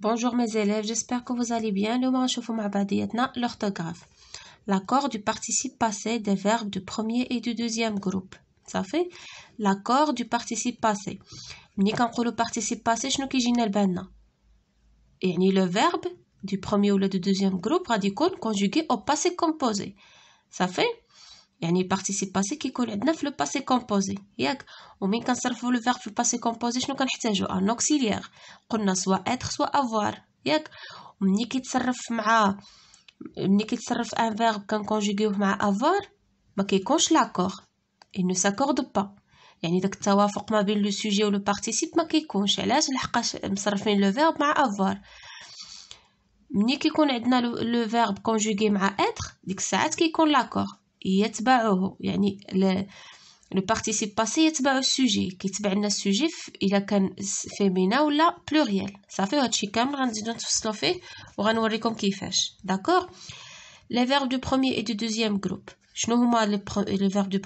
Bonjour mes élèves, j'espère que vous allez bien. l'orthographe. L'accord du participe passé des verbes du premier et du deuxième groupe. Ça fait l'accord du participe passé. le participe passé, Et ni le verbe du premier ou le deuxième groupe radical conjugué au passé composé. Ça fait il y a participe passé qui est le passé composé. Et quand on utilise le verbe le passé composé, on a auxiliaire. On peut utiliser soit être, soit avoir. Et on utilise un verbe conjugué avec avoir, bah, il l'accord Il ne s'accorde pas. C'est-à-dire que le sujet ou le participe pas concis. on utilise le verbe avec avoir. on le verbe conjugué avec être, c'est parce l'accord il y a le participe passé, y a le sujet. Il y a le sujet, il a le sujet féminin ou pluriel. Ça fait, on va dire, on va dire, on va dire, on va dire, on the dire, of the dire, on va dire, on va dire,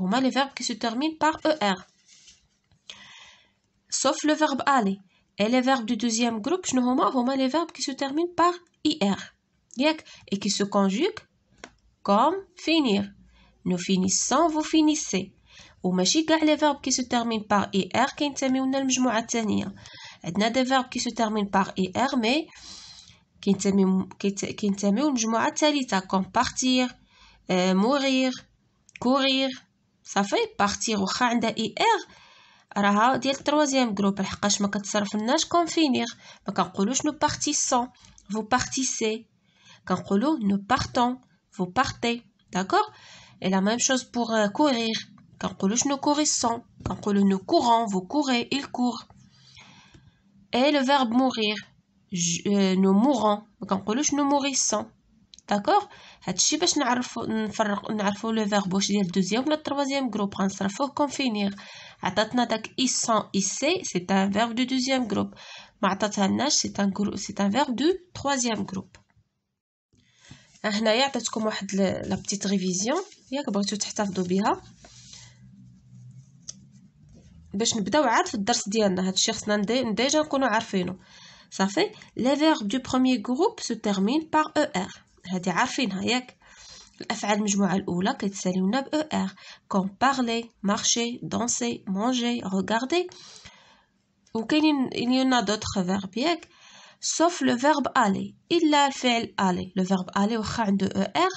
on va dire, on va dire, on va dire, on va er on va dire, on et dire, on va comme finir. Nous finissons, vous finissez. Ou y a les verbes qui se terminent par ir à Il y n'a des verbes qui se terminent par ir mais كينتميو للمجموعة الثالثة comme partir, euh, mourir, courir. Ça fait partir وخا عندها ir راها finir. nous partissons, vous partissez. Quand nous partons, vous partez. D'accord Et la même chose pour euh, courir. Quand nous courissons. Quand nous courons. Vous courez. Ils courent. Et le verbe mourir. Euh, nous mourons. Quand nous dit nous mourissons. D'accord C'est pour le verbe. le deuxième le troisième groupe. Hein, on ne sait pas comment a sont ici. C'est un verbe du deuxième groupe. Mais on a c'est un verbe du troisième groupe. هنايا عطيتكم واحد لا بتيت ريفيزيون ياك بغيتو تحتفظوا بها باش نبداو عاد في الدرس ديالنا هادشي خصنا ديجا نكونوا عارفينه صافي لي فيرب دو برومي غروب سو تيرمين بار او ار هادي عارفينها ياك الافعال المجموعه الاولى كتساليونا ب او ار كوم بارلي مارشي دونسي مانجي ريغاردي وكاينين il y en a d'autres ياك sauf le verbe aller Il l'a fait aller le verbe aller واخا de er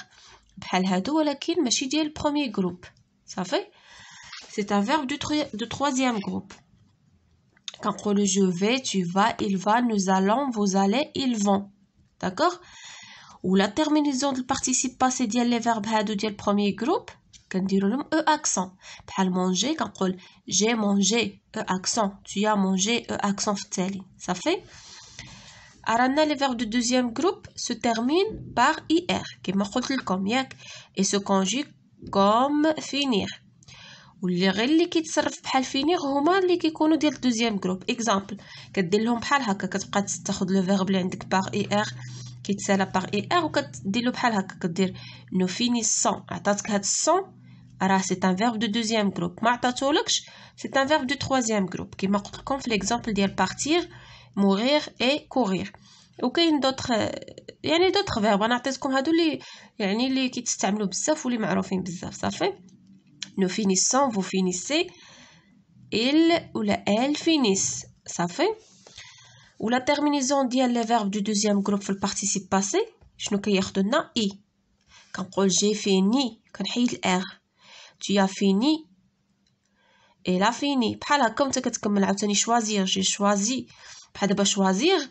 Mais هادو ولكن le premier groupe. Ça fait. c'est un verbe du, troisième groupe Quand le je vais tu vas il va nous allons vous allez ils vont d'accord ou la terminaison du participe passé le les verbes dit le premier groupe Quand كنديروا لهم E accent بحال manger dit j'ai mangé E accent tu as mangé E accent Ça Ça Arana, les verbes du deuxième groupe se terminent par ir, qui est comme et se conjugue comme finir. Ou les verbes qui se servent pour finir, les qui sont dans le deuxième groupe. Exemple, que dit l'homme par là, que tu le verbe as par ir, qui se par ir, ou que dit l'homme par là, que dire nous finissons. Attends, que tu alors c'est un verbe du deuxième groupe. Mais c'est un verbe du troisième groupe, qui est comme l'exemple de partir, mourir et courir. وكاين دوطخ يعني دوطخ فيرب انا عطيتكم هادو اللي يعني اللي كيتستعملوا بزاف واللي معروفين بزاف صافي نو فينيسون فو فينيسي il ولا ال فينيس صافي ولا تيرمينيزون ديال لي فيرب دو دوزيام جروب في البارتيسيب باسي شنو كياخذوا لنا اي e. كنقول جي فيني كنحيد الار tu as fini et la fini بحال هكا انت كتكمل عاوتاني شوازير جي شوازي بحال دابا شوازير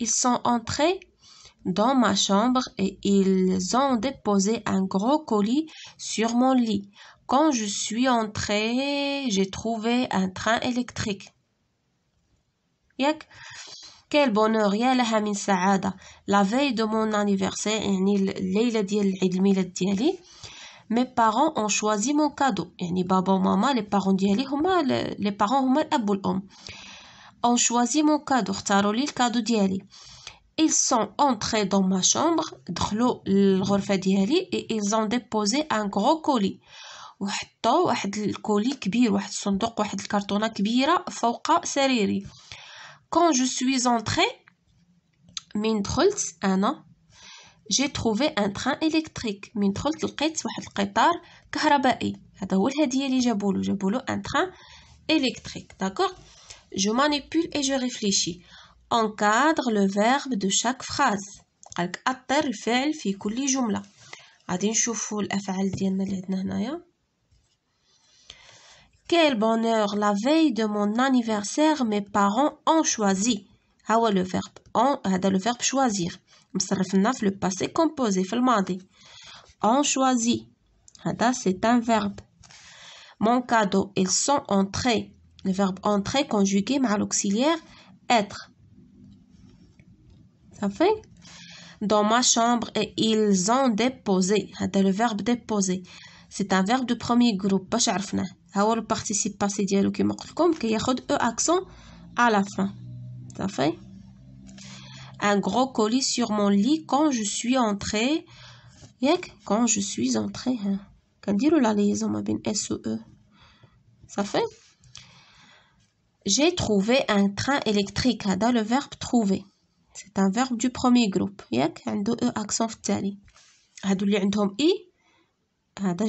Ils sont entrés dans ma chambre et ils ont déposé un gros colis sur mon lit. Quand je suis entrée, j'ai trouvé un train électrique. Quel bonheur! La veille de mon anniversaire, mes parents ont choisi mon cadeau. Les parents ont les parents ont choisi mon cadeau, اختاروا لي الكادو ديالي. Ils sont entrés dans ma chambre, دخلوا الغرفة ديالي et ils ont déposé un gros colis. وحطوا واحد الكولي كبير واحد الصندوق واحد الكرتونه كبيره فوق سريري. Quand je suis entrée, من دخلت انا j'ai trouvé un train électrique من دخلت لقيت واحد القطار كهربائي هذا هو الهديه اللي جابولو جابولو ان train électrique d'accord je manipule et je réfléchis. Encadre le verbe de chaque phrase. Quel bonheur la veille de mon anniversaire mes parents ont choisi. هو le verbe ont le verbe choisir. مصرفنا le passé composé On Ont choisi. c'est un verbe. Mon cadeau ils sont entrés. Le verbe entrer conjugué avec l'auxiliaire être. Ça fait Dans ma chambre et ils ont déposé. C'est le verbe déposer. C'est un verbe de premier groupe. باش عرفناه. هو le participe passé ديالو كيما قلت لكم كياخد e accent à la fin. Ça fait Un gros colis sur mon lit quand je suis entré. quand je suis entré. Hein. Quand la liaison ما بين اس و Ça j'ai trouvé un train électrique. Dans le verbe trouver. C'est un verbe du premier groupe. Yak, ando e accent في التالي. هادو i هذا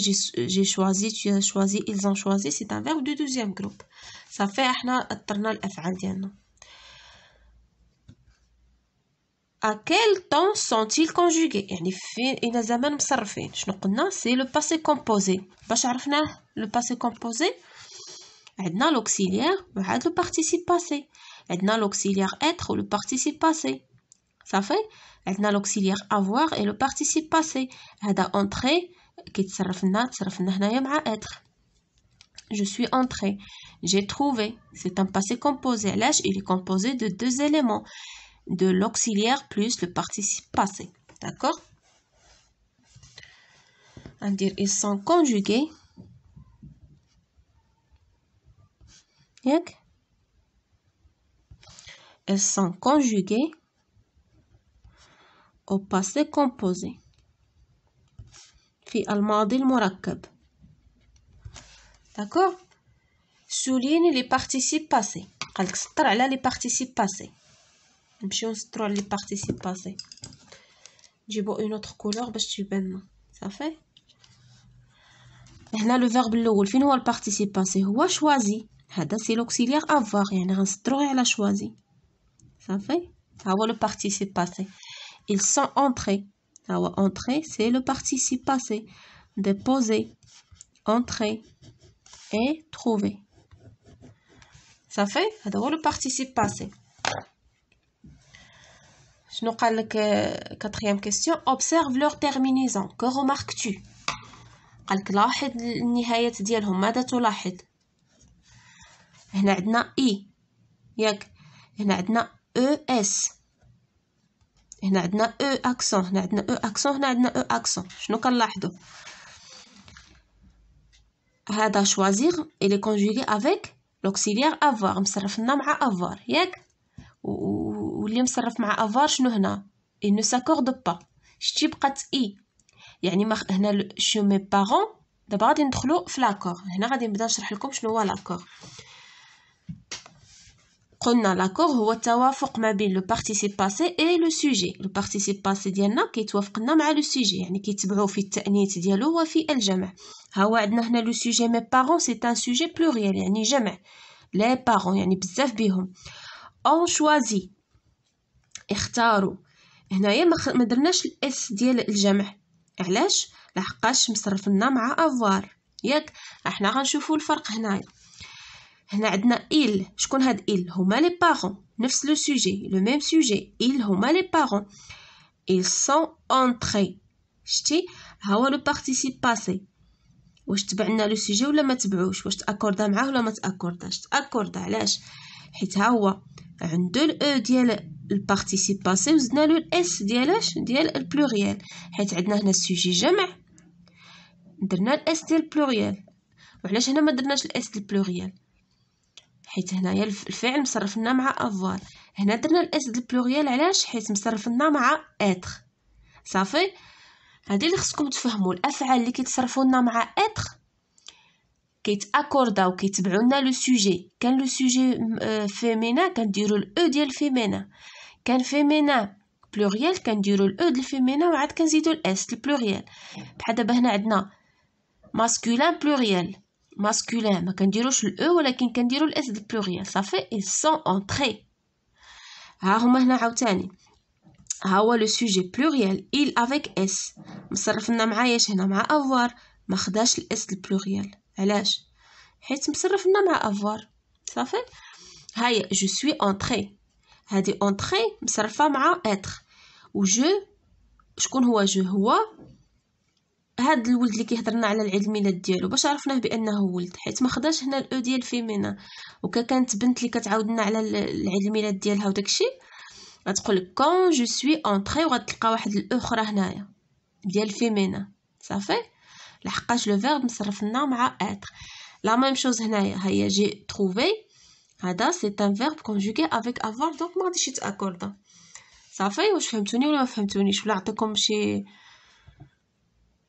j'ai choisi tu as choisi ils ont choisi c'est un verbe du deuxième groupe. Ça fait اضطرنا الافعال ديالنا. à quel temps sont-ils conjugués يعني فين الى زمان مصرفين شنو قلنا سي لو باسي composé. باش عرفناه لو باسي composé. عندنا l'auxiliaire وعاد le participe passé عندنا l'auxiliaire être ou le participe passé Ça fait عندنا l'auxiliaire avoir et le participe passé هذا entrer qui لنا à être je suis entré j'ai trouvé c'est un passé composé L'âge il est composé de deux éléments de l'auxiliaire plus le participe passé d'accord dire ils sont conjugués Elles sont conjuguées au passé composé. Puis, on le mot D'accord Souligne les participes passés. al là, les participes passés. Même si on les participes passés. J'ai une autre couleur, je suis bêne. Ça fait là le verbe l'eau, le fin le participe passé. Ou choisi c'est l'auxiliaire avoir. Il y a un droit à la choisie. Ça fait Ça le participe passé. Ils sont entrés. Entrer, c'est le participe passé. Déposer, entrer et trouver. Ça fait Ça le participe passé. Je nous parle de quatrième question. Observe leur terminaison. Que remarques-tu Quand tu هنا عندنا اي e. ياك هنا عندنا او e اس هنا عندنا او اكسون هنا عندنا او اكسون هنا عندنا او e اكسون شنو كنلاحظوا هذا شوازيغ الي كونجوغي افيك لوكسيليير افوار مصرفنا مع افوار ياك واللي مصرف مع افوار شنو هنا il ne s'accorde با شتي بقات اي يعني ما هنا شو مي بارون دابا غادي ندخلو في لاكور هنا غادي نبدا نشرح لكم شنو هو لاكور قلنا لاكور هو التوافق ما بين لو بارتيسيب باسي اي لو سوجي لو بارتيسيب باسي ديالنا كيتوافقنا مع لو سوجي يعني كيتبعوا في التانيث ديالو وفي الجمع ها هو عندنا هنا لو سوجي مي بارون سي ان سوجي بلوريال يعني جمع لي بارون يعني بزاف بيهم اون شوازي اختاروا هنايا ما درناش الاس ديال الجمع علاش لحقاش مصرفنا مع افوار ياك احنا غنشوفوا الفرق هنايا هنا عندنا il شكون هاد il هما لي بارون نفس لو سوجي لو ميم سوجي il هما لي بارون ils sont entrés شتي ها هو لو بارتيسيب باسي واش تبعنا لو سوجي ولا ما تبعوش واش تاكوردا معاه ولا ما تاكورداش تاكوردا علاش حيت ها هو عندو الاو e ديال البارتيسيب باسي وزدنا له الاس ديالاش ديال البلوريال حيت عندنا هنا السوجي جمع درنا الاس ديال البلوريال وعلاش هنا ما درناش الاس ديال البلوريال حيت هنايا الفعل مصرفنا مع افوار هنا درنا الاس د البلوريال علاش حيت مصرفنا مع اتر صافي هذه اللي خصكم تفهموا الافعال اللي كيتصرفوا لنا مع اتر كيتاكوردا وكيتبعوا لنا لو سوجي كان لو سوجي فيمينا كنديروا الاو ديال فيمينا كان فيمينا بلوريال كنديروا الاو ديال فيمينا وعاد كنزيدوا الاس البلوريال بحال دابا هنا عندنا ماسكولان بلوريال ماسكولين ما كنديروش الاو ولكن كنديرو الاس بلوريال صافي اي سون اونتري ها هما هنا عاوتاني ها هو لو سوجي بلوريال ايل افيك اس مصرفنا معاياش هنا مع افوار ما خداش الاس بلوريال علاش حيت مصرفنا مع افوار صافي هاي جو سوي اونتري هادي اونتري مصرفه مع اتر و جو شكون هو جو هو هاد الولد اللي كيهضرنا على العيد الميلاد ديالو باش عرفناه بانه ولد حيت ما خداش هنا الاو ديال فيمينا وكا كانت بنت اللي كتعاود لنا على العيد الميلاد ديالها وداكشي غتقول لك كون جو سوي اونطري وغتلقى واحد الاخرى هنايا ديال فيمينا صافي لحقاش لو فيرب مصرف لنا مع اتر لا ميم شوز هنايا ها هي جي تروفي هذا سي ان فيرب كونجوغي افيك افوار دونك ما غاديش يتاكوردا صافي واش فهمتوني ولا ما فهمتونيش ولا عطيكم شي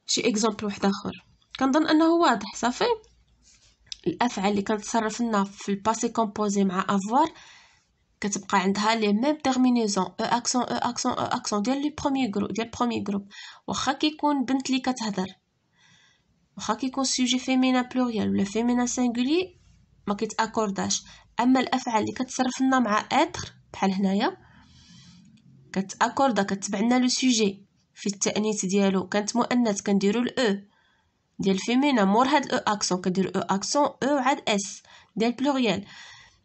شي اكزومبل واحد اخر كنظن انه واضح صافي الافعال اللي كنتصرف لنا في الباسي كومبوزي مع افوار كتبقى عندها لي ميم تيرمينيزون او اكسون او اكسون او اكسون ديال لي بروميي جروب ديال بروميي جروب واخا كيكون بنت لي كتهضر واخا كيكون سوجي فيمينا بلوريال ولا فيمينا سينغولي ما كيتاكورداش اما الافعال اللي كتصرف لنا مع اتر بحال هنايا كتاكوردا كتبع لنا لو سوجي في التانيث ديالو كانت مؤنث كنديروا الاو ديال فيمينا مور هاد accent E كنديروا او اكسون او عاد اس ديال بلوغيال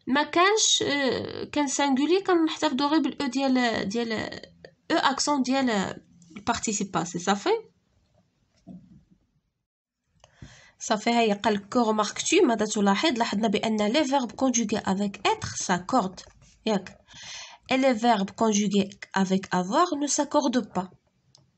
ما كانش كان سانغولي كنحتفظوا غير ديال ديال ديال سي صافي صافي لاحظنا لي فيرب ياك et les verbes conjugués avec avoir ne s'accordent pas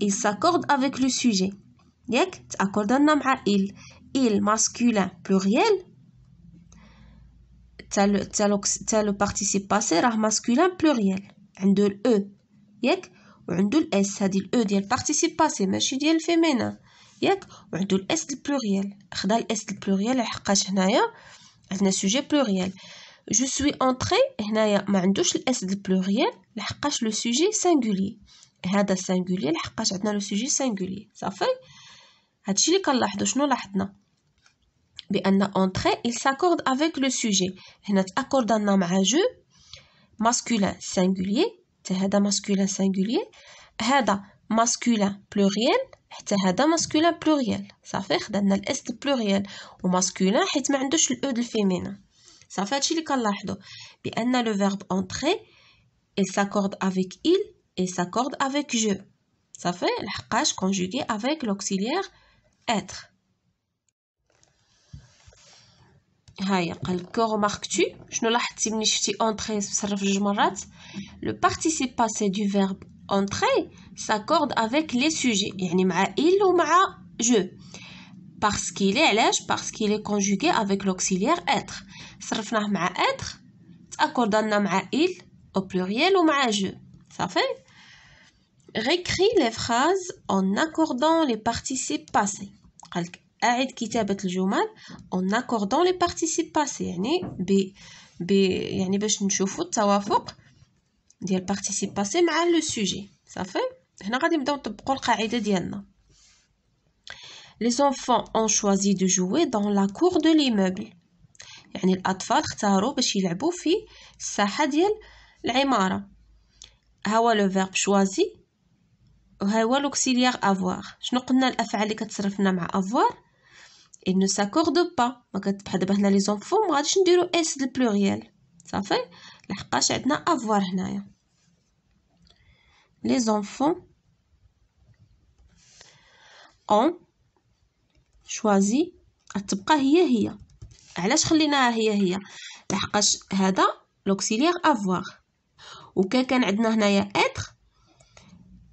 il s'accorde avec le sujet. Yek, un il. Il masculin pluriel. le participe passé, masculin pluriel. le e. Yek, s, cest le e participe passé, mais je Yek, s le pluriel. Khdal s le pluriel, sujet pluriel. Je suis entré, rah le s le pluriel, le sujet singulier. هذا سانغولي لحقاش عندنا لو سوجي سانغولي صافي هادشي اللي كنلاحظو شنو لاحظنا بان اونتري il s'accorde avec le sujet هنا تاكوردنا مع جو masculin singulier حتى هذا masculin singulier هذا masculin pluriel حتى هذا masculin pluriel صافي خدنا الاس بلوريال وماسكولين حيت ما عندوش الاو د الفيمينا صافي هادشي اللي كنلاحظو بان لو فيرب اونتري il s'accorde avec il et s'accorde avec je. Ça fait l'haqash conjugué avec l'auxiliaire être. que remarques-tu Je Le participe passé du verbe entrer s'accorde avec les sujets. يعني il ou je. Parce qu'il est allège, Parce qu'il est conjugué avec l'auxiliaire être. Sarfna être. s'accorde il au pluriel ou je. Ça fait récris les phrases en accordant les participes passés أعد كتابة الجمل en accordant les participes passés يعني ب ب يعني باش نشوفوا التوافق ديال participes passés مع لو سوجي صافي هنا غادي نبداو نطبقوا القاعده ديالنا Les enfants ont choisi de jouer dans la cour de l'immeuble. يعني الاطفال اختاروا باش يلعبوا في الساحة ديال العمارة. هو لو فيرب choisir وهاي هو لوكسيليير افوار شنو قلنا الافعال اللي كتصرفنا مع افوار il ne s'accorde با ما بحال دابا هنا لي زونفو ما غاديش نديرو اس بلوريال صافي لحقاش عندنا افوار هنايا لي زونفو اون شوازي غتبقى هي هي علاش خليناها هي هي لحقاش هذا لوكسيليغ افوار وكان كان عندنا هنايا اتر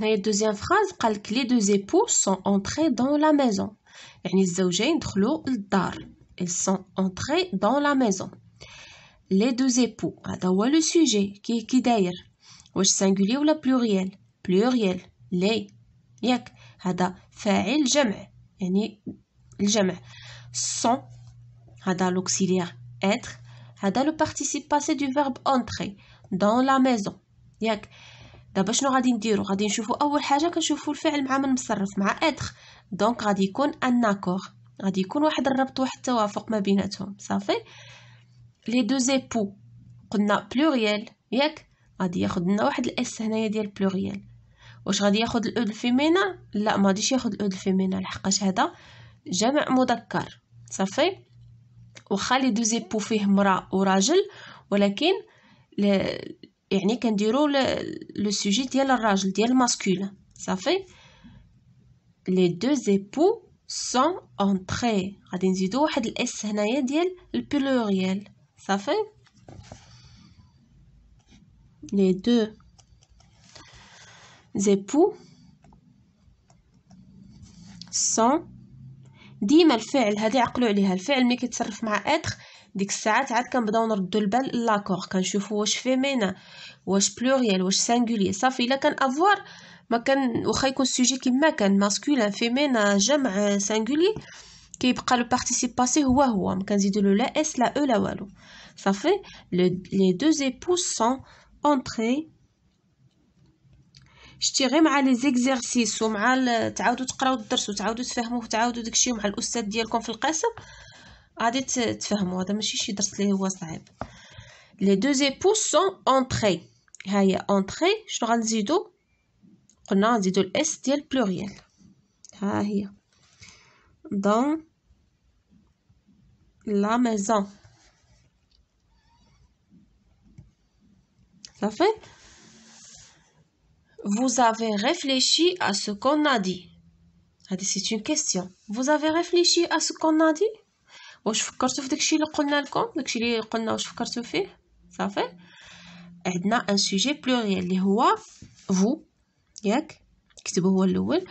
La deuxième phrase, les deux époux sont entrés dans la maison. Ils sont entrés dans la maison. Les deux époux, c'est le sujet qui est derrière. Le singulier ou la pluriel Pluriel. Les. Yak. le fait. Le jamais. Son. C'est l'auxiliaire. Être. C'est le participe passé du verbe entrer. Dans la maison. Yak. دابا شنو غادي نديرو غادي نشوفو اول حاجه كنشوفو الفعل مع من مصرف مع ادخ دونك غادي يكون ان أكوغ غادي يكون واحد الربط واحد التوافق ما بيناتهم صافي لي دو زيبو قلنا بلوريال ياك غادي ياخد لنا واحد الاس هنايا ديال بلوريال واش غادي ياخد الاو الفيمينا لا ما غاديش ياخد الاو الفيمينا لحقاش هذا جمع مذكر صافي وخا لي دو زيبو فيه مرا وراجل ولكن يعني كنديرو لو سوجي ديال الراجل ديال الماسكول صافي لي دو زيبو سون اونتري غادي نزيدو واحد الاس هنايا ديال البلوريال صافي لي دو زيبو سون ديما الفعل هادي عقلوا عليها الفعل ملي كيتصرف مع اتر ديك الساعات عاد كنبداو نردو البال لاكور كنشوفو واش فيمينا واش بلوريال واش سانغولي صافي الا كان افوار ما كان واخا يكون السوجي كيما كان ماسكولين فيمينا جمع سانغولي كيبقى لو بارتيسيپ باسي هو هو ما كنزيدو لو لا اس لا او e، لا والو صافي لي دو بوس سون اونتري شتي غير مع لي زيكزيرسيس ومع تعاودوا تقراو الدرس وتعاودوا تفهموه وتعاودوا داكشي مع الاستاذ ديالكم في القسم Les deux épouses sont entrées. Entrée, je leur dis tout. On a dit tout est le pluriel. Dans la maison. Ça Vous avez réfléchi à ce qu'on a dit C'est une question. Vous avez réfléchi à ce qu'on a dit واش فكرتوا في داكشي اللي قلنا لكم داكشي اللي قلنا واش فكرتوا فيه صافي عندنا ان سوجي بلوريال اللي هو فو ياك كتبوا هو الاول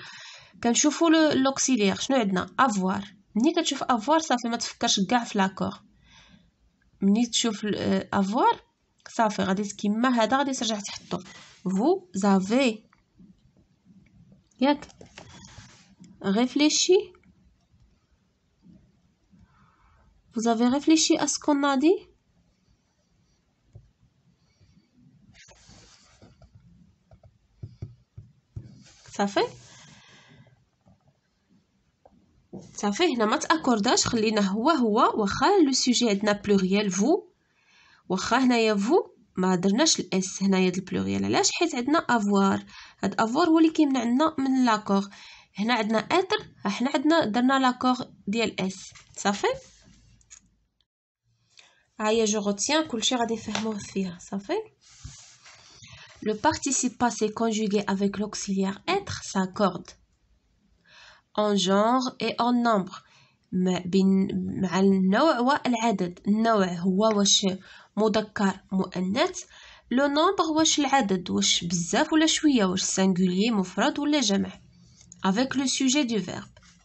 كنشوفوا لوكسيلير شنو عندنا افوار ملي كتشوف افوار صافي ما تفكرش كاع في لاكور ملي تشوف افوار euh, صافي غادي كيما هذا غادي ترجع تحطو فو زافي ياك réfléchis Vous avez réfléchi à ce qu'on a dit Ça fait صافي هنا ما تاكورداش خلينا هو هو واخا لو سوجي عندنا بلوريال فو واخا هنايا فو ما درناش الاس هنايا د البلوريال علاش حيت عندنا افوار هاد افوار هو اللي كيمنع لنا من لاكور هنا عندنا اتر حنا عندنا درنا لاكور ديال اس صافي Oui, je retiens que à ça Le participe passé conjugué avec l'auxiliaire être s'accorde en genre et en nombre Le nombre مع le والعدد النوع هو واش مذكر مؤنث لو نومبر واش العدد واش بزاف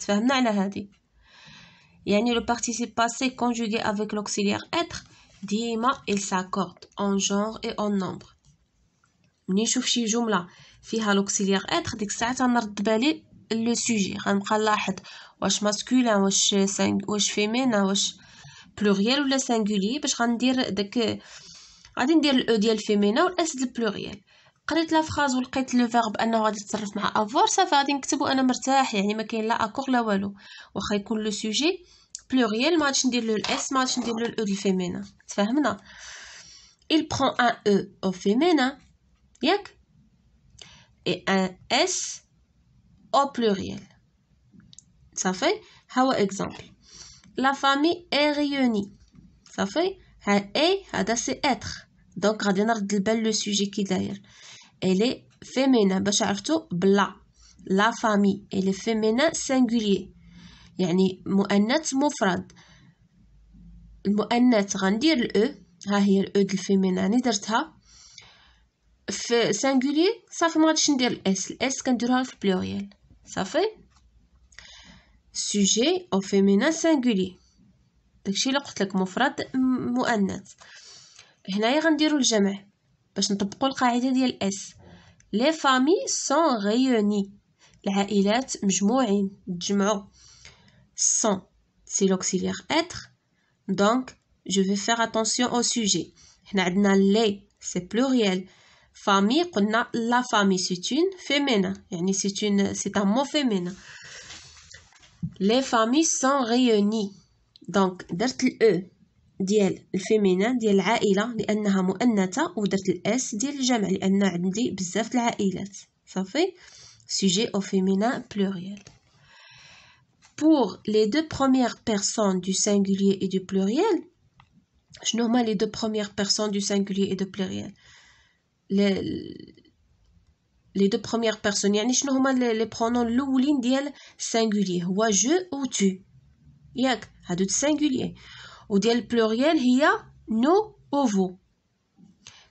le يعني le participe passé conjugué avec l'auxiliaire être ديما il s'accorde en genre et en nombre On نشوف شي جمله فيها لوكسيليير اتر ديك الساعه تنرد بالي لو سوجي غنبقى نلاحظ واش ماسكولين واش واش بلوريال ولا باش غندير داك غادي ندير ديال قريت لا فراز ولقيت لو فيرب انه غادي يتصرف مع افوار صافي غادي نكتبو انا مرتاح يعني ما كاين لا اكور لا والو واخا يكون لو سوجي بلوريال ما غاديش ندير لو الاس ما غاديش ندير لو الاو فيمينا تفاهمنا il prend un e au féminin ياك et un s au pluriel صافي هو اكزامبل لا فامي اي ريوني صافي ها اي هذا سي اتر دونك غادي نرد البال لو سوجي كي داير elle féminin باش عرفتو بلا لا فامي elle féminin singulier يعني مؤنث مفرد المؤنث غندير الاو e. ها هي الاو e د الفيمين يعني درتها في سانغولي صافي ما غاديش ندير الاس الاس كنديروها في بلوريال صافي سوجي او فيمينان سانغولي داكشي اللي قلت لك مفرد مؤنث هنايا غنديرو الجمع Les familles sont réunies. Les sont c'est l'auxiliaire être. Donc, je vais faire attention au sujet. c'est pluriel. Famille, la famille, c'est une féminin. C'est un mot féminin. Les familles sont réunies. Donc, vers le e féminin, ديال الفيمينان ديال العائله لانها مؤنثه ودرت الاس ديال الجمع لان عندي بزاف Ça fait sujet au féminin pluriel pour les deux premières personnes du singulier et du pluriel je pas les deux premières personnes du singulier et du pluriel les, deux premières personnes je شنو pas les pronoms الاولين ديال singulier ou « je ou tu à هادو singulier ou وديال البلوريال هي nous ou vous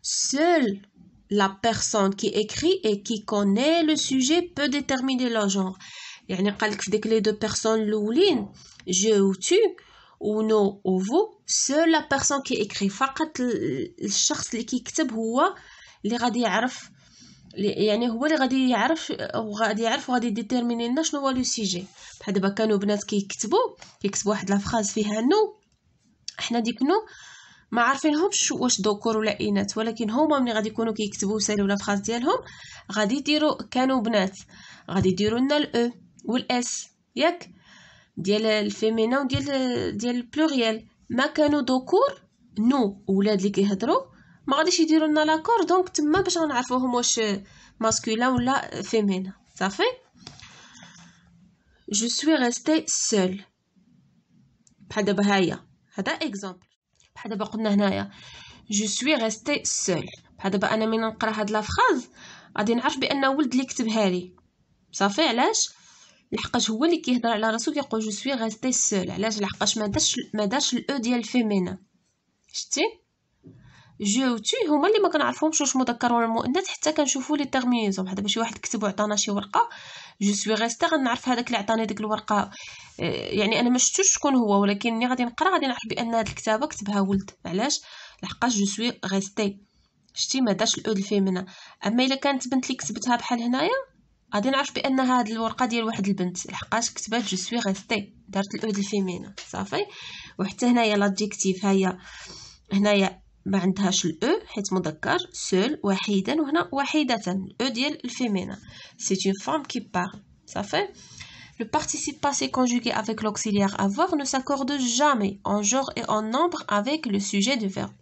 seule la personne qui écrit et qui connaît le sujet peut déterminer le genre يعني قالك في ديك لي دو بيرسون الاولين je ou tu ou nous ou vous seule la personne qui écrit فقط الشخص اللي كيكتب هو اللي غادي يعرف يعني هو اللي غادي يعرف وغادي يعرف وغادي ديتيرميني لنا شنو هو لو سيجي بحال دابا كانوا بنات كيكتبوا كيكتبوا واحد لافراز فيها نو حنا ديك نو ما عارفينهمش واش ذكور ولا اناث ولكن هما ملي غادي يكونوا كيكتبوا سالي ولا فراس ديالهم غادي يديروا كانوا بنات غادي يديروا لنا الاو e والاس ياك ديال الفيمينا وديال ديال البلوريال ما كانوا ذكور نو ولاد اللي كيهضروا ما غاديش يديروا لنا لاكور دونك تما باش غنعرفوهم واش ماسكولا ولا فيمينا صافي جو سوي ريستي سول بحال دابا هايا هذا اكزومبل بحال دابا قلنا هنايا جو سوي ريستي سول بحال دابا انا ملي نقرا هاد لا فراز غادي نعرف بان ولد اللي كتبها لي صافي علاش لحقاش هو اللي كيهضر على راسو كيقول جو سوي ريستي سول علاش لحقاش ما دارش ما دارش الاو e ديال فيمينا شتي جو تي هما اللي ما كنعرفهمش واش مذكر ولا مؤنث حتى كنشوفوا لي تيرمينيزو بحال دابا شي واحد كتب وعطانا شي ورقه جو سوي غيستا غنعرف هذاك اللي عطاني ديك الورقه آه، يعني انا ما شفتوش شكون هو ولكن ملي غادي نقرا غادي نعرف بان هاد الكتابه كتبها ولد علاش لحقاش جو سوي غيستي شتي ما داش الاود الفيمينا اما الا كانت بنت اللي كتبتها بحال هنايا غادي نعرف بان هاد الورقه ديال واحد البنت لحقاش كتبات جو سوي غيستي دارت الاود الفيمينا صافي وحتى هنايا لادجيكتيف هي هنايا ما عندهاش الاو حيت مذكر سول وحيدا وهنا وحيدة الاو ديال الفيمينا سي اون فام كي بار صافي Le participe passé conjugué avec l'auxiliaire avoir ne s'accorde jamais en genre et en nombre avec le sujet du verbe.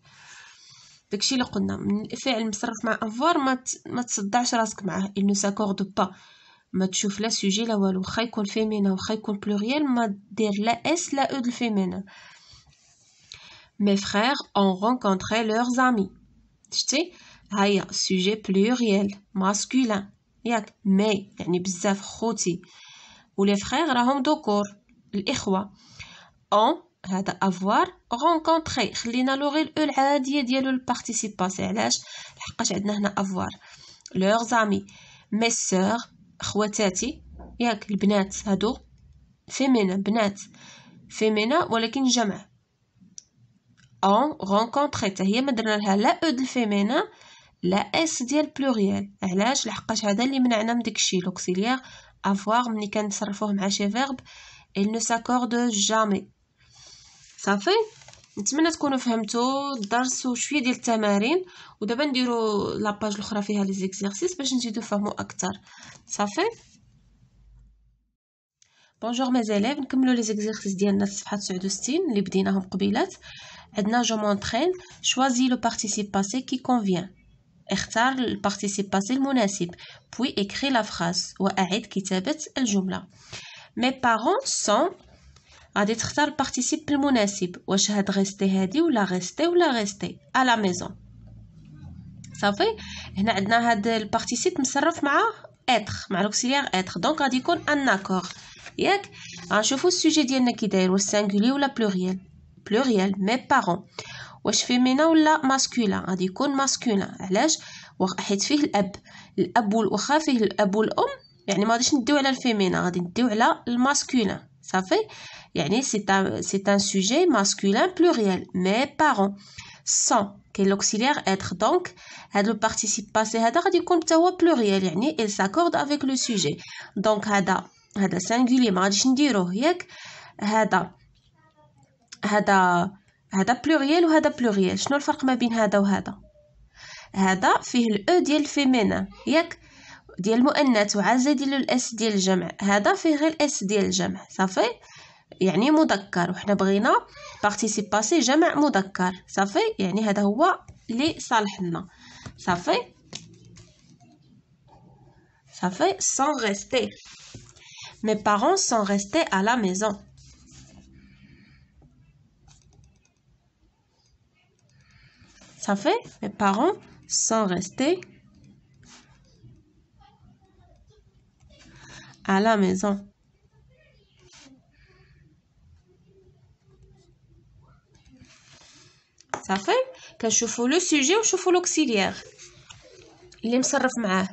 Donc, si on a الفعل le مع افوار ما ما تصدعش راسك il ne s'accorde pas Il ne لا سوجي il ne s'accorde pas. Il ne s'accorde pas. Il ne s'accorde pas. Il ne s'accorde pas. Mes frères ont rencontré leurs amis. Tu sais, sujet pluriel masculin. Mais, c'est épisode choisi, Ou les frères ils ont avoir rencontré l'un leurs Leurs amis. Mes sœurs, choitati, les filles, les filles, les اون رونكونتريت هي ما درنا لها لا e او ديال الفيمينا لا اس ديال بلوريال علاش لحقاش هذا اللي منعنا من داكشي لوكسيليير افوار ملي كنتصرفوه مع شي فيرب ايل نو ساكورد جامي صافي نتمنى تكونوا فهمتوا الدرس وشويه ديال التمارين ودابا نديروا لاباج الاخرى فيها لي زيكزيرسيس باش نزيدو فهمو اكثر صافي Bonjour mes élèves. Commençons les exercices d'analyse phrase de style. Les deux derniers problèmes. Edna je m'entraîne. Choisis le participe passé qui convient. Écris le participe passé le monacip. Puis écris la phrase ou aide qui établit le jumla. Mes parents sont à dire écrire le participe monacip ou je dois rester, ou la rester, ou la rester à la maison. Savais? Edna a dit le participe mis à la main avec être, l'auxiliaire être. Donc ça doit être un accord un Je vous sujets d'y sujet est singulier ou la pluriel pluriel mes parents ou je féminin ou la masculin à masculin je ou le masculin c'est un sujet masculin pluriel mes parents sans que l'auxiliaire être donc le participe passé à pluriel elle il s'accorde avec le sujet donc à هذا سانغولي ما غاديش نديروه ياك هذا هذا هذا بلوريال وهذا بلوريال شنو الفرق ما بين هذا وهذا هذا فيه الاو e ديال الفيمينا ياك ديال المؤنث وعازه ديال الاس ديال الجمع هذا فيه غير الاس ديال الجمع صافي يعني مذكر وحنا بغينا بارتيسيب باسي جمع مذكر صافي يعني هذا هو اللي صالحنا صافي صافي سون ريستي Mes parents sont restés à la maison. Ça fait mes parents sont restés à la maison. Ça fait? sujet ou لو fous l'auxiliaire. Il اللي مصرف معاه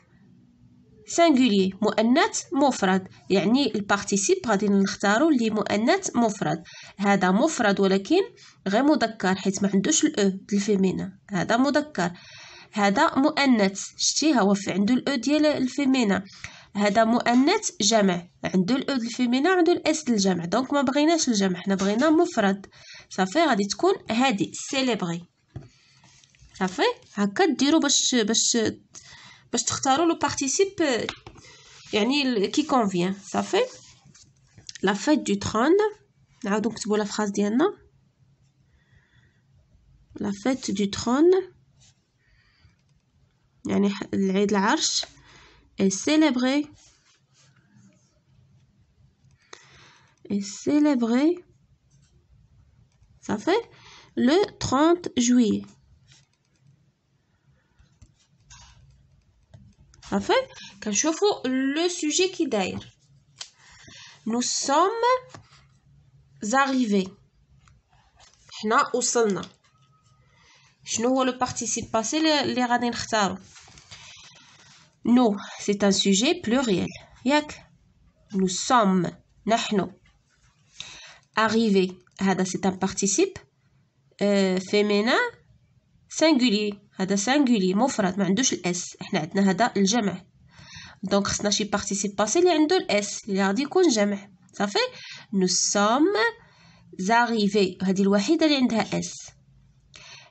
سنغولي مؤنث مفرد يعني البارتيسيب غادي نختارو لي مؤنث مفرد هذا مفرد ولكن غير مذكر حيت ما عندوش الاو e الفيمينا هذا مذكر هذا مؤنث شتي هو في عنده الاو e ديال الفيمينا هذا مؤنث جمع عنده الاو e الفيمينا عنده الاس الجمع دونك ما بغيناش الجمع حنا بغينا مفرد صافي غادي تكون هادي سيليبري صافي هكا ديروا باش باش Pour que vous puissiez le participe qui convient. Ça fait la fête du trône. Donc, c'est la phrase d'Iana. La fête du trône. cest à de l'Arche. Et célébrer. Et célébrer. Ça fait le 30 juillet. enfin, quand je fais le sujet qui d'ailleurs. Nous sommes arrivés. Hna ou salna. Je ne vois le participe passé, les radin Nous, c'est un sujet pluriel. Yak. Nous sommes. Nahno. Arrivés. c'est un participe. Euh, féminin. Singulier. هذا سانغولي مفرد ما عندوش الاس احنا عندنا هذا الجمع دونك خصنا شي بارتيسيب باسي اللي عنده الاس اللي غادي يكون جمع صافي نو سوم زاريفي هذه الوحيده اللي عندها اس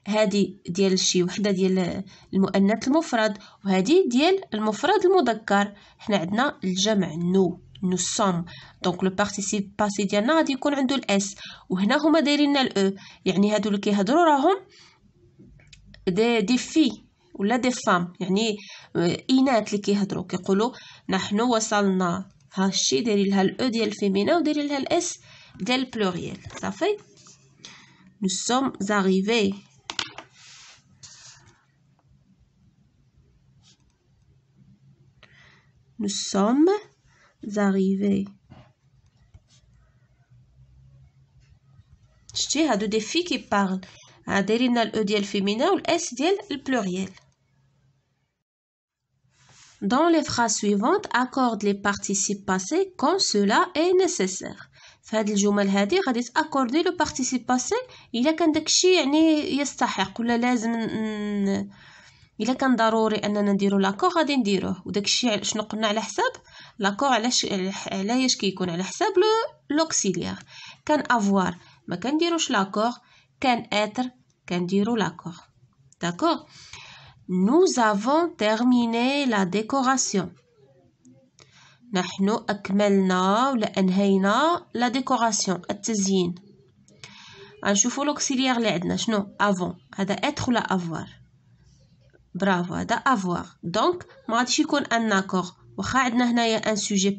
هذه ديال شي وحده ديال المؤنث المفرد وهذه ديال المفرد المذكر حنا عندنا الجمع نو نو سوم دونك لو بارتيسيب باسي ديالنا غادي يكون عنده الاس وهنا هما دايرين لنا الاو e. يعني هادو اللي كيهضروا راهم دي دي في ولا دي فام يعني اينات euh, اللي كيهضروا كيقولوا نحن وصلنا هادشي ديري لها الاو e ديال الفيمينا وديري لها الاس ديال بلوريال صافي nous sommes arrivés nous sommes arrivés شتي هادو deux في qui parlent. دايرين لنا الاو ديال فيمينا والاس ديال البلوريال Dans les phrases suivantes, اكورد لي participes باسي كون سولا اي نيسيسير في هاد الجمل هادي غادي تاكوردي لو بارتيسيب باسي الا كان داكشي يعني يستحق ولا لازم ن... الا كان ضروري اننا نديرو لاكور غادي نديروه وداكشي شنو قلنا على حساب لاكور علاش ش... على كيكون على حساب لو لوكسيليير كان افوار ما كنديروش لاكور كان اتر dire l'accord. D'accord Nous avons terminé la décoration. La la ولا Nous لا ديكوراسيون التزيين غنشوفو Nous اللي عندنا شنو avant. هذا être ou افوار برافو هذا افوار دونك ما غاديش يكون واخا عندنا هنايا ان سوجي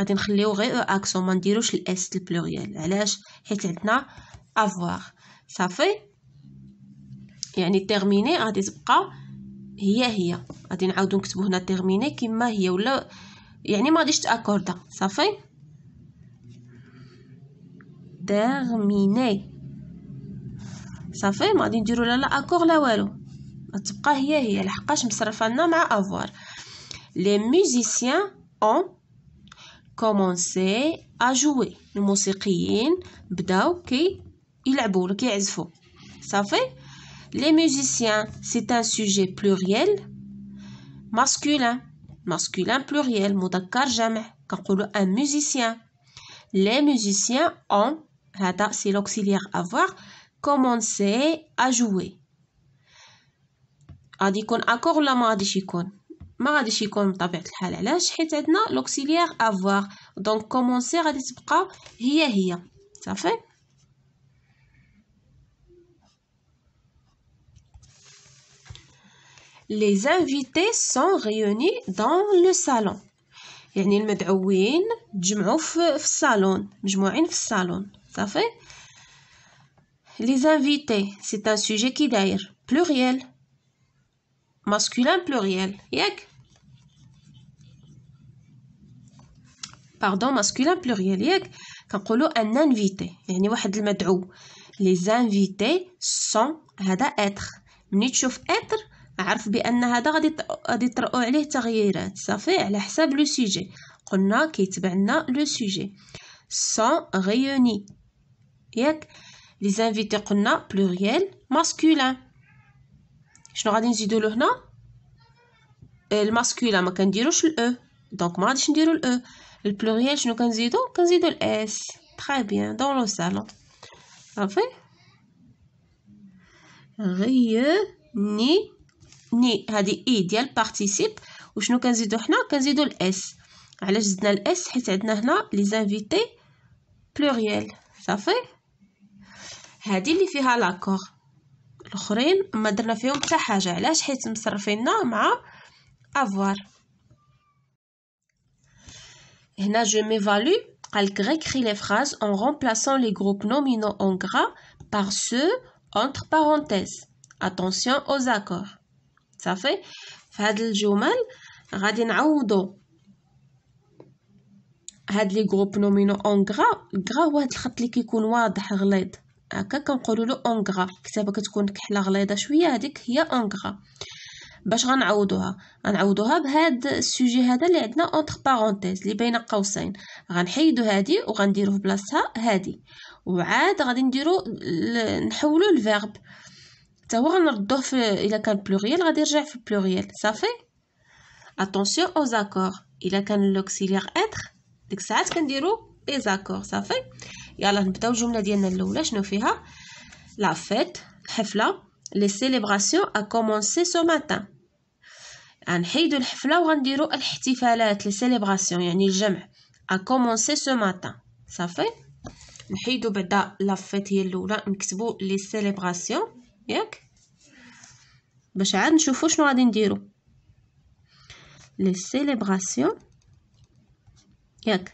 غادي نخليو غير اكسون ما نديروش الاس البلوريال علاش حيت عندنا افوار صافي يعني تيرميني غادي تبقى هي هي غادي نعاودو نكتبو هنا تيرميني كما هي ولا يعني ما غاديش تاكوردا صافي تيرميني صافي ما غادي نديرو لا لا اكور لا والو غتبقى هي هي لحقاش مصرفه لنا مع افوار لي ميوزيسيان اون Commencer à jouer. Les musiciens commencent à jouer, Ça fait Les musiciens, c'est un sujet pluriel, masculin. Masculin pluriel, d'accord jamais. Quand on un musicien, les musiciens ont, c'est l'auxiliaire avoir, commencé à jouer. accord la ما غاديش يكون بطبيعه الحال علاش حيت عندنا لوكسيليير افوار دونك كومونسي غادي تبقى هي هي صافي les invités sont réunis dans le salon يعني المدعوين تجمعوا في الصالون مجموعين في الصالون صافي les invités c'est un sujet qui d'ailleurs pluriel masculin pluriel ياك باردون ماسكولين بلوريال ياك كنقولوا ان انفيتي يعني واحد المدعو لي زانفيتي سون هذا اتر ملي تشوف اتر عرف بان هذا غادي غادي تراو عليه تغييرات صافي على حساب لو سيجي قلنا كيتبع لنا لو سيجي سون غيوني ياك لي زانفيتي قلنا بلوريال ماسكولين شنو غادي نزيدو له هنا الماسكولين ما كنديروش الاو دونك ما غاديش نديرو الاو البلوريال شنو كنزيدو كنزيدو الاس تري بيان دون لو صالون صافي غيني ني هادي اي ديال بارتيسيب وشنو كنزيدو حنا كنزيدو الاس علاش زدنا الاس حيت عندنا هنا لي زانفيتي بلوريال صافي هادي اللي فيها لاكور الاخرين ما درنا فيهم حتى حاجه علاش حيت مصرفينا مع افوار Je m'évalue à l'écrit les phrases en remplaçant les groupes nominaux en gras par ceux entre parenthèses. Attention aux accords. Ça fait Dans ce livre, on va revenir nominaux en gras. Le gras est ce qui est le plus clair. Quand on dit « en gras », on veut dire que c'est ya cest en gras. باش غنعوضوها غنعوضوها بهاد السوجي هذا اللي عندنا اونتر بارونتيز اللي بين قوسين غنحيدو هادي وغنديرو في بلاصتها هادي وعاد غادي نديرو نحولو الفيرب حتى هو غنردوه في الا كان بلوريال غادي يرجع في البلوريال صافي اتونسيون او زاكور الا كان لوكسيليير اتر ديك الساعات كنديرو اي زاكور صافي يلا نبداو الجمله ديالنا الاولى شنو فيها لا فيت الحفله les célébrations a commencé ce matin On الحفله وغنديروا الاحتفالات لي سيليبراسيون يعني الجمع ا كومونسي سو ماتان صافي نحيدو la لافيت هي الاولى نكتبوا لي سيليبراسيون ياك باش عاد نشوفوا شنو غادي نديروا لي سيليبراسيون ياك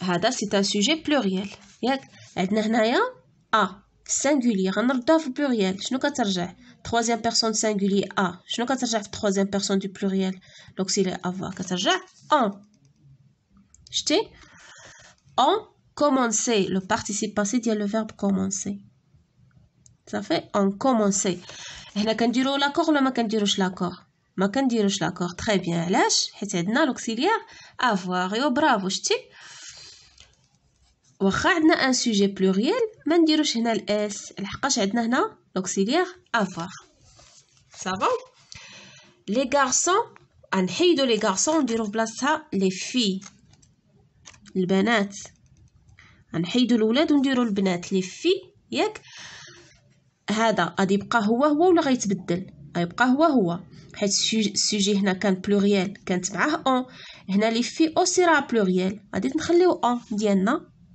هذا سيتا سوجي بلوريال ياك عندنا هنايا ا singulier غنردوها في je شنو كترجع troisième personne singulier a شنو كترجع في troisième personne du pluriel l'auxiliaire avoir en, on شتي on commencer, le participe passé dit le verbe commencer ça fait on commençait هنا l'accord لاكور l'accord, ما كنديروش l'accord, ما كنديروش très bien, là, علاش حيت عندنا l'auxiliaire avoir bravo, je شتي واخا عندنا ان سوجي بلوريال ما نديروش هنا الاس لحقاش عندنا هنا لوكسيليير افوار صافا لي غارسون غنحيدو لي غارسون ونديرو في بلاصتها لي في البنات غنحيدو الولاد ونديرو البنات لي في ياك هذا غادي يبقى هو هو ولا غيتبدل غيبقى هو هو حيت السوجي هنا كان بلوريال كانت معاه اون هنا لي في او سيرا بلوريال غادي نخليو اون ديالنا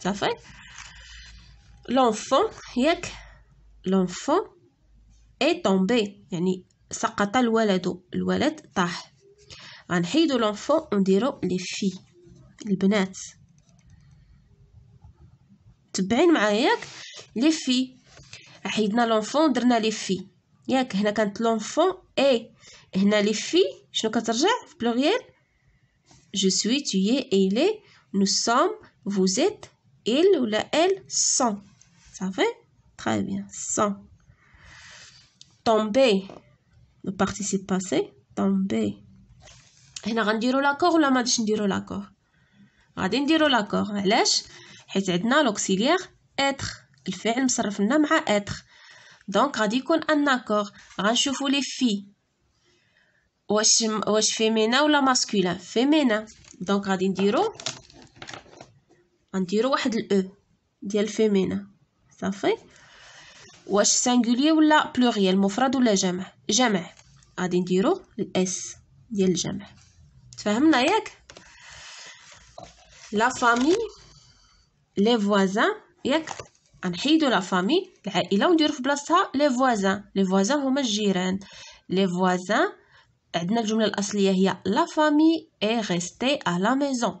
Ça fait l'enfant, yek. l'enfant est tombé. Yani, saqata L'walad tah. de l'enfant, on dira les filles. Les تبعين معايا لي في حيدنا لونفون درنا لي في ياك هنا كانت لونفون اي هنا لي في شنو كترجع جو سوي tu es il est nous sommes vous êtes il ou la elle sont. Ça va Très bien. Sont. Tomber. Le participe passé. Tomber. Et nous allons dire l'accord ou on la match dire l'accord On va dire l'accord. Allez. Et nous l'auxiliaire être. Le fait un sarf nom à être. Donc, on va dire l'accord. On va voir les filles. Ou est-ce féminin ou la masculin Féminin. Donc, on va dire... غنديرو واحد الاو e ديال فيمينا صافي واش سانغولي ولا بلوريال مفرد ولا جمع جمع غادي نديرو الاس ديال الجمع تفهمنا ياك لا فامي لي فوازان ياك غنحيدو لا فامي العائله ونديرو في بلاصتها لي فوازان لي فوازان هما الجيران لي فوازان عندنا الجمله الاصليه هي لا فامي اي ريستي ا لا ميزون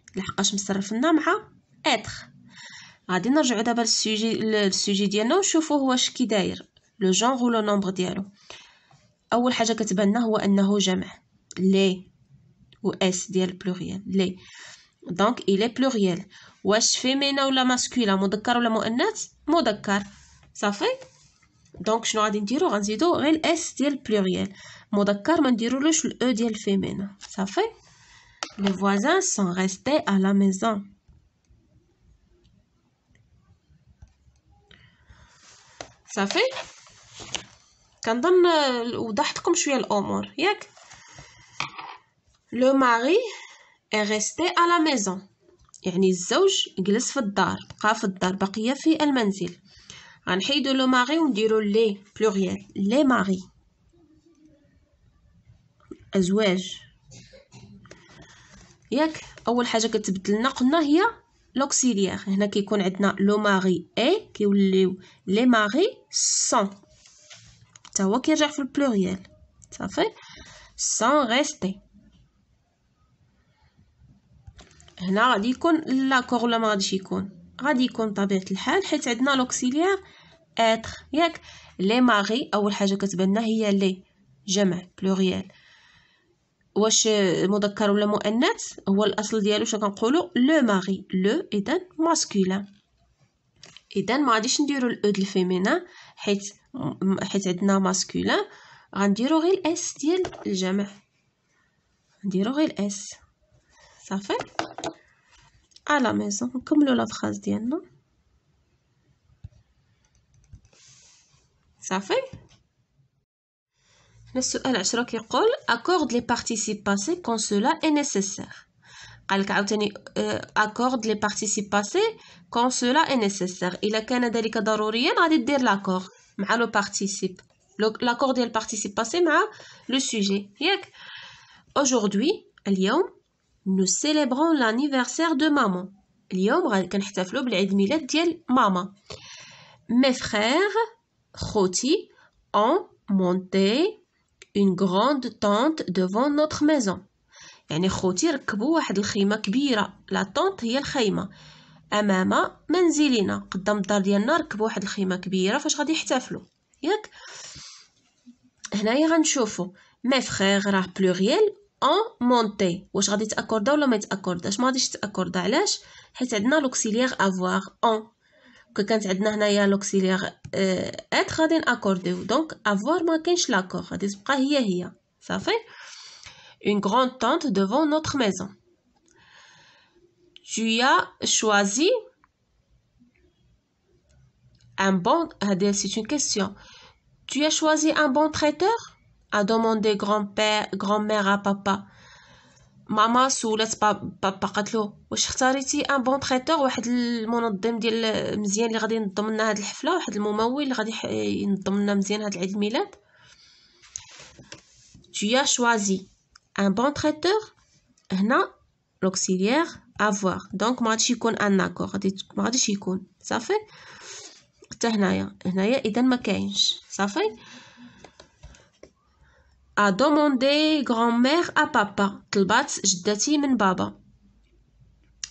لحقاش مصرفنا مع اتر غادي نرجعو دابا للسوجي للسوجي ديالنا ونشوفو واش كي داير لو جونغ ولو نومبر ديالو اول حاجه كتبان لنا هو انه جمع لي و اس ديال بلوريال لي دونك الي بلوريال واش فيمينا ولا ماسكولا مذكر ولا مؤنث مذكر صافي دونك شنو غادي نديرو غنزيدو غير الاس ديال بلوريال مذكر ما نديرولوش الاو e ديال فيمينا صافي Les voisins sont restés à la maison. Ça fait fait كنظن وضحت لكم شويه الامور ياك le ماري اي ريستي ا لا ميزون يعني الزوج جلس في الدار بقى في الدار بقيه في المنزل غنحيدو لو ماري ونديرو لي بلوريال لي ماري ازواج ياك اول حاجه كتبدل لنا قلنا هي لوكسيليير هنا كيكون عندنا لو ماري اي كيوليو لي ماري سون حتى هو كيرجع في البلوريال صافي سون ريستي هنا غادي يكون لا كور ولا ما غاديش يكون غادي يكون طبيعه الحال حيت عندنا لوكسيليير اتر ياك لي ماري اول حاجه كتبان هي لي جمع بلوريال واش مذكر ولا مؤنث هو الاصل ديالو شنو كنقولوا لو ماري لو اذا ماسكولين اذا ما غاديش نديرو الاو ديال الفيمينا حيت حيت عندنا ماسكولين غنديرو غير الاس ديال الجمع نديرو غير الاس صافي على ميزون نكملو لا فراز ديالنا صافي السؤال عشرة accorde les participes passés quand cela est nécessaire قالك عاوتاني euh, accorde les participes passés quand cela est nécessaire الا كان ذلك ضروريا غادي dire l'accord مع le participe لاكور ديال participe passé مع le sujet ياك aujourd'hui lyon, nous célébrons l'anniversaire de maman اليوم غادي كنحتفلوا بالعيد ميلاد maman. mes frères خوتي ont monté une grande tente devant notre maison يعني خوتي ركبوا واحد الخيمه كبيره لا طونت هي الخيمه امام منزلنا قدام الدار ديالنا ركبوا واحد الخيمه كبيره فاش غادي يحتفلوا ياك هنايا غنشوفوا مي فخيغ راه بلوغيال أون مونتي واش غادي تاكوردا ولا ما يتاكورداش ما غاديش تاكوردا علاش حيت عندنا لوكسيليغ أفواغ أون كو كانت عندنا هنايا لوكسيليغ ات غادي ناكورديو دونك افوار ما كاينش لاكور غادي تبقى هي هي صافي une grande tente devant notre maison tu as choisi un bon ah, c'est une question tu as choisi un bon traiteur a demandé grand-père grand-mère à papa ماما سولات بابا قالت له واش اختاريتي ان بون تريتور واحد المنظم ديال مزيان اللي غادي ينظم لنا هاد الحفله واحد الممول اللي غادي ينظم لنا مزيان هاد العيد الميلاد tu as choisi un bon traiteur هنا لوكسيليير avoir دونك ما غاديش يكون ان اكور غادي ما غاديش يكون صافي حتى هنايا هنايا اذا ما كاينش صافي a demandé grand-mère à papa طلبات جدتي من بابا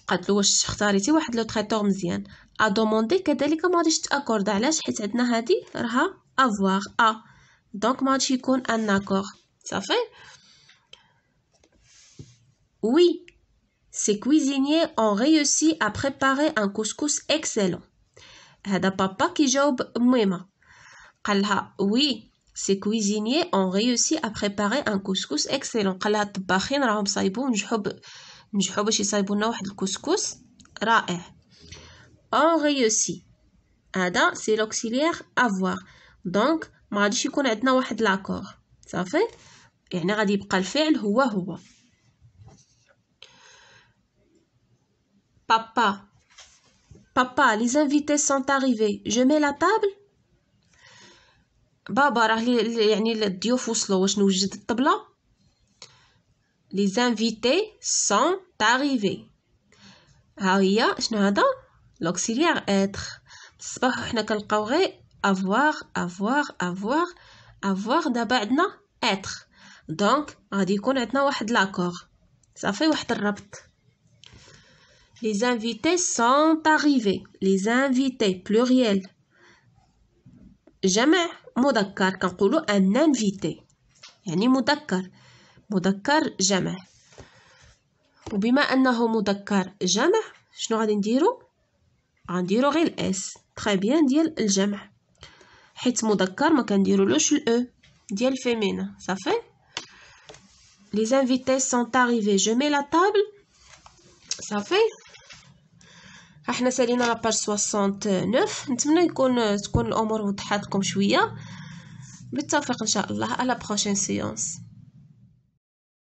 قالت له واش اختاريتي واحد لو تريتور مزيان a demandé كذلك ما غاديش تاكورد علاش حيت عندنا هذه راها avoir a. Donc ما غاديش يكون ان اكور صافي Oui, ces cuisiniers ont réussi à préparer un couscous excellent. هذا بابا كيجاوب ميمه قالها وي oui, ces cuisiniers ont réussi à préparer un couscous excellent قلها الطباخين راهم صايبوه نجحوا نجحوا باش يصايبوا لنا واحد الكسكس رائع ont réussi Ada, c'est l'auxiliaire avoir donc n'a pas يكون عندنا واحد لاكور صافي يعني غادي يبقى الفعل هو هو papa papa les invités sont arrivés je mets la table بابا راه يعني الضيوف وصلوا واش نوجد الطبله لي زانفيتي سون تاريفي ها هي شنو هذا لوكسيليير اتر الصباح حنا كنلقاو غير افوار افوار افوار افوار دابا عندنا اتر دونك غادي يكون عندنا واحد لاكور صافي واحد الربط les invités سون arrivés les invités pluriel جمع مذكر كنقولوا ان انفيتي يعني مذكر مذكر جمع وبما انه مذكر جمع شنو غادي نديرو غنديرو غير الاس تري بيان ديال الجمع حيت مذكر ما كنديرولوش الاو e، ديال فيمينا صافي لي انفيتي سون اريفي جو مي لا طابل صافي احنا سالينا لاباج 69 نتمنى يكون آه، تكون الامور وضحات لكم شويه بالتوفيق ان شاء الله على بروشين سيونس